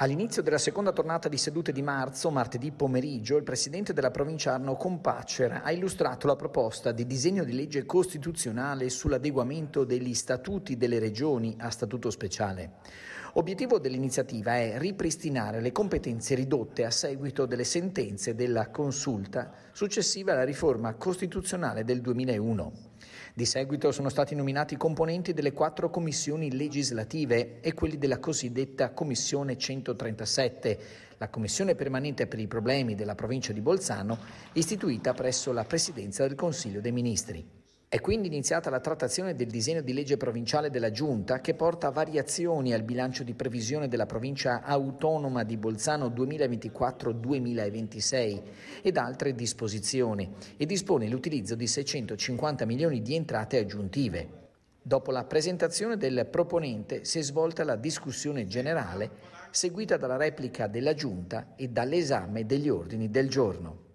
All'inizio della seconda tornata di sedute di marzo, martedì pomeriggio, il presidente della provincia Arno Compacer ha illustrato la proposta di disegno di legge costituzionale sull'adeguamento degli statuti delle regioni a statuto speciale. Obiettivo dell'iniziativa è ripristinare le competenze ridotte a seguito delle sentenze della consulta successiva alla riforma costituzionale del 2001. Di seguito sono stati nominati i componenti delle quattro commissioni legislative e quelli della cosiddetta Commissione 137, la commissione permanente per i problemi della provincia di Bolzano, istituita presso la Presidenza del Consiglio dei Ministri. È quindi iniziata la trattazione del disegno di legge provinciale della Giunta che porta variazioni al bilancio di previsione della provincia autonoma di Bolzano 2024-2026 ed altre disposizioni e dispone l'utilizzo di 650 milioni di entrate aggiuntive. Dopo la presentazione del proponente si è svolta la discussione generale seguita dalla replica della Giunta e dall'esame degli ordini del giorno.